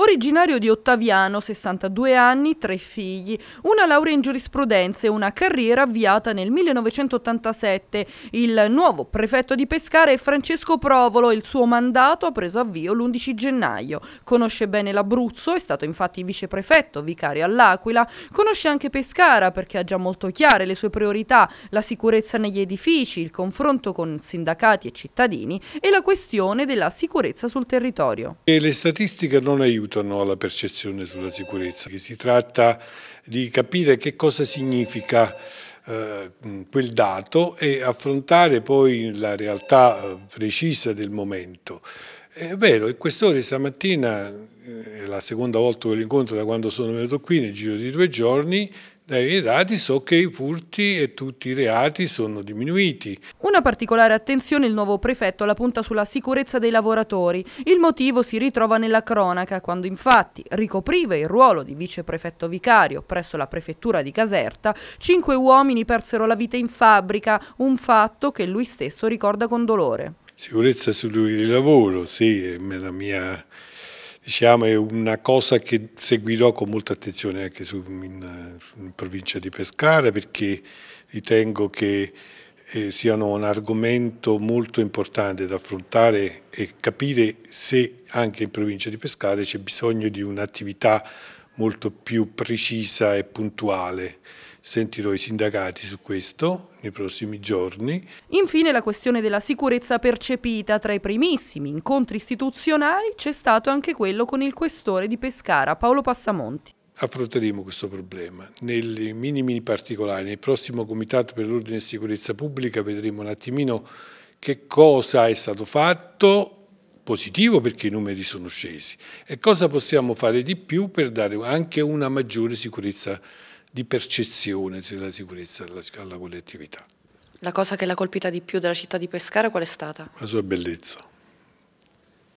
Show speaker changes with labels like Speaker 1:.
Speaker 1: Originario di Ottaviano, 62 anni, tre figli, una laurea in giurisprudenza e una carriera avviata nel 1987. Il nuovo prefetto di Pescara è Francesco Provolo, il suo mandato ha preso avvio l'11 gennaio. Conosce bene l'Abruzzo, è stato infatti viceprefetto, vicario all'Aquila, conosce anche Pescara perché ha già molto chiare le sue priorità, la sicurezza negli edifici, il confronto con sindacati e cittadini e la questione della sicurezza sul territorio.
Speaker 2: E le statistiche non aiutano aiutano alla percezione sulla sicurezza. Si tratta di capire che cosa significa eh, quel dato e affrontare poi la realtà eh, precisa del momento. È vero, e quest'ora stamattina, eh, è la seconda volta che lo incontro da quando sono venuto qui, nel giro di due giorni, dai miei dati so che i furti e tutti i reati sono diminuiti.
Speaker 1: Una particolare attenzione il nuovo prefetto la punta sulla sicurezza dei lavoratori. Il motivo si ritrova nella cronaca, quando infatti ricopriva il ruolo di viceprefetto vicario presso la prefettura di Caserta, cinque uomini persero la vita in fabbrica, un fatto che lui stesso ricorda con dolore.
Speaker 2: Sicurezza sui luoghi di lavoro, sì, è la mia diciamo, è una cosa che seguirò con molta attenzione anche su, in, in, provincia di Pescara perché ritengo che eh, siano un argomento molto importante da affrontare e capire se anche in provincia di Pescara c'è bisogno di un'attività molto più precisa e puntuale sentirò i sindacati su questo nei prossimi giorni.
Speaker 1: Infine la questione della sicurezza percepita. Tra i primissimi incontri istituzionali c'è stato anche quello con il questore di Pescara, Paolo Passamonti
Speaker 2: affronteremo questo problema. Nei minimi particolari, nel prossimo Comitato per l'Ordine e Sicurezza Pubblica vedremo un attimino che cosa è stato fatto, positivo perché i numeri sono scesi, e cosa possiamo fare di più per dare anche una maggiore sicurezza pubblica di percezione della sicurezza alla, alla collettività.
Speaker 1: La cosa che l'ha colpita di più della città di Pescara qual è stata?
Speaker 2: La sua bellezza.